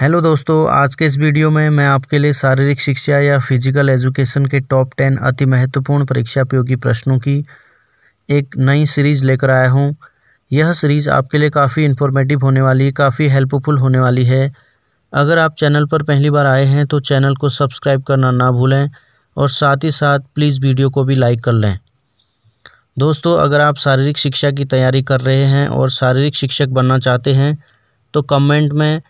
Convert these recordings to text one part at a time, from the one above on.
hello दोस्तों आज के इस वीडियो में मैं आपके लिए शारीरिक शिक्षा या फिजिकल एजुकेशन के टॉप टेन अति महत्वपूर्ण परीक्षा उपयोगी प्रश्नों की एक नई सीरीज़ लेकर आया हूँ यह सीरीज़ आपके लिए काफ़ी इन्फॉर्मेटिव होने वाली काफ़ी हेल्पफुल होने वाली है अगर आप चैनल पर पहली बार आए हैं तो चैनल को सब्सक्राइब करना ना भूलें और साथ ही साथ प्लीज़ वीडियो को भी लाइक कर लें दोस्तों अगर आप शारीरिक शिक्षा की तैयारी कर रहे हैं और शारीरिक शिक्षक बनना चाहते हैं तो कमेंट में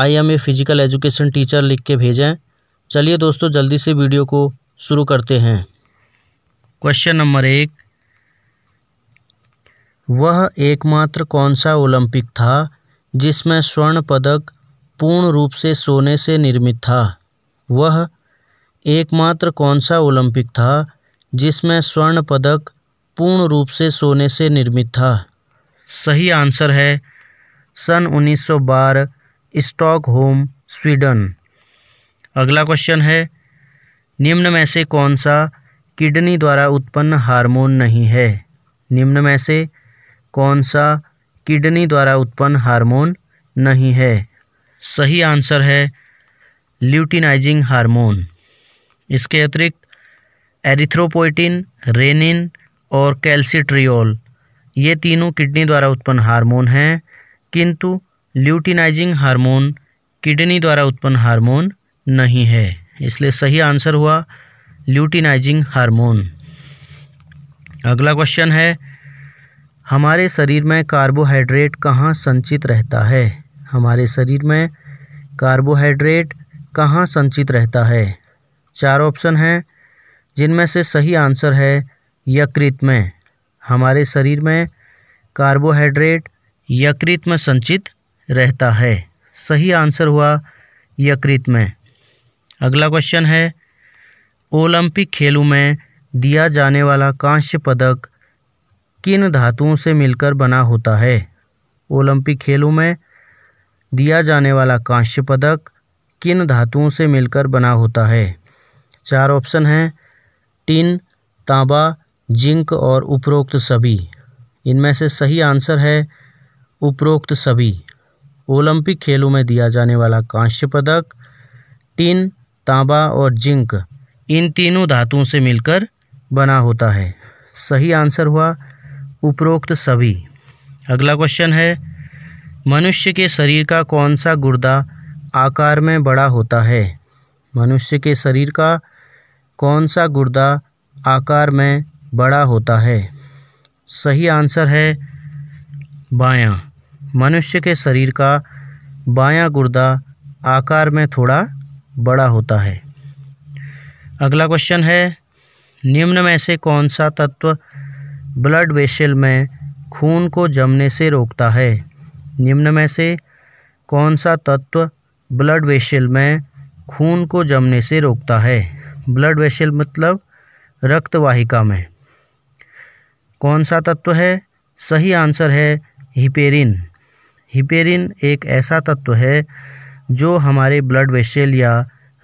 I am a physical education teacher लिख के भेजें चलिए दोस्तों जल्दी से वीडियो को शुरू करते हैं क्वेश्चन नंबर एक वह एकमात्र कौन सा ओलंपिक था जिसमें स्वर्ण पदक पूर्ण रूप से सोने से निर्मित था वह एकमात्र कौन सा ओलंपिक था जिसमें स्वर्ण पदक पूर्ण रूप से सोने से निर्मित था सही आंसर है सन 1912 स्टॉकहोम स्वीडन अगला क्वेश्चन है निम्न में से कौन सा किडनी द्वारा उत्पन्न हार्मोन नहीं है निम्न में से कौन सा किडनी द्वारा उत्पन्न हार्मोन नहीं है सही आंसर है ल्यूटिनाइजिंग हार्मोन इसके अतिरिक्त एरिथ्रोपोइटिन रेनिन और कैल्सिट्रियोल ये तीनों किडनी द्वारा उत्पन्न हार्मोन हैं किंतु ल्यूटिनाइजिंग हार्मोन किडनी द्वारा उत्पन्न हार्मोन नहीं है इसलिए सही आंसर हुआ ल्यूटिनाइजिंग हार्मोन अगला क्वेश्चन है हमारे शरीर में कार्बोहाइड्रेट कहाँ संचित रहता है हमारे शरीर में कार्बोहाइड्रेट कहाँ संचित रहता है चार ऑप्शन हैं जिनमें से सही आंसर है यकृत में हमारे शरीर में कार्बोहाइड्रेट यकृत में संचित रहता है सही आंसर हुआ यकृत में अगला क्वेश्चन है ओलंपिक खेलों में दिया जाने वाला कांस्य पदक किन धातुओं से मिलकर बना होता है ओलंपिक खेलों में दिया जाने वाला कांस्य पदक किन धातुओं से मिलकर बना होता है चार ऑप्शन हैं टिन तांबा जिंक और उपरोक्त सभी इनमें से सही आंसर है उपरोक्त सभी ओलंपिक खेलों में दिया जाने वाला कांस्य पदक टिन तांबा और जिंक इन तीनों धातुओं से मिलकर बना होता है सही आंसर हुआ उपरोक्त सभी अगला क्वेश्चन है मनुष्य के शरीर का कौन सा गुर्दा आकार में बड़ा होता है मनुष्य के शरीर का कौन सा गुर्दा आकार में बड़ा होता है सही आंसर है बायां मनुष्य के शरीर का बायां गुर्दा आकार में थोड़ा बड़ा होता है अगला क्वेश्चन है निम्न में से कौन सा तत्व ब्लड वेसल में खून को जमने से रोकता है निम्न में से कौन सा तत्व ब्लड वेसल में खून को जमने से रोकता है ब्लड वेसल मतलब रक्तवाहिका में कौन सा तत्व है सही आंसर है हिपेरिन हिपेरिन एक ऐसा तत्व है जो हमारे ब्लड वेसल या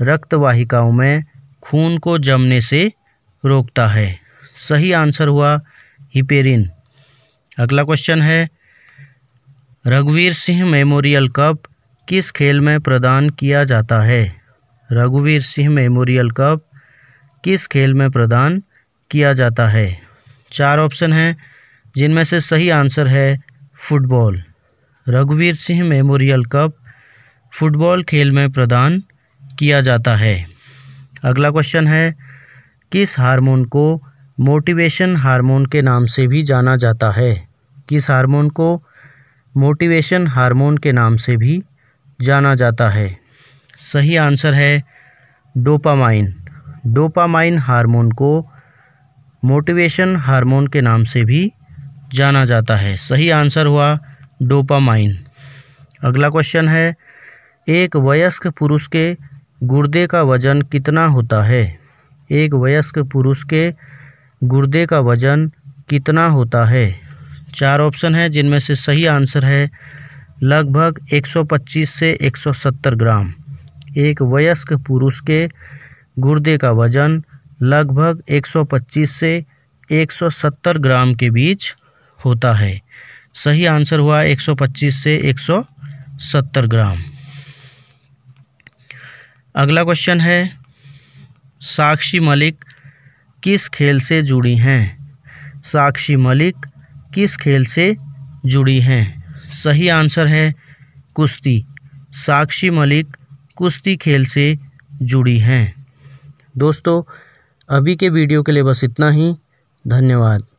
रक्त वाहिकाओं में खून को जमने से रोकता है सही आंसर हुआ हिपेरिन अगला क्वेश्चन है रघुवीर सिंह मेमोरियल कप किस खेल में प्रदान किया जाता है रघुवीर सिंह मेमोरियल कप किस खेल में प्रदान किया जाता है चार ऑप्शन हैं जिनमें से सही आंसर है फुटबॉल रघुवीर सिंह मेमोरियल कप फुटबॉल खेल में प्रदान किया जाता है अगला क्वेश्चन है किस हार्मोन को मोटिवेशन हार्मोन के नाम से भी जाना जाता है किस हार्मोन को मोटिवेशन हार्मोन के नाम से भी जाना जाता है सही आंसर है डोपामाइन डोपामाइन हार्मोन को मोटिवेशन हार्मोन के नाम से भी जाना जाता है सही आंसर हुआ डोपामाइन अगला क्वेश्चन है एक वयस्क पुरुष के गुर्दे का वजन कितना होता है एक वयस्क पुरुष के गुर्दे का वजन कितना होता है चार ऑप्शन है जिनमें से सही आंसर है लगभग 125 से 170 ग्राम एक वयस्क पुरुष के गुर्दे का वजन लगभग 125 से 170 ग्राम के बीच होता है सही आंसर हुआ 125 से 170 ग्राम अगला क्वेश्चन है साक्षी मलिक किस खेल से जुड़ी हैं साक्षी मलिक किस खेल से जुड़ी हैं सही आंसर है कुश्ती साक्षी मलिक कुश्ती खेल से जुड़ी हैं दोस्तों अभी के वीडियो के लिए बस इतना ही धन्यवाद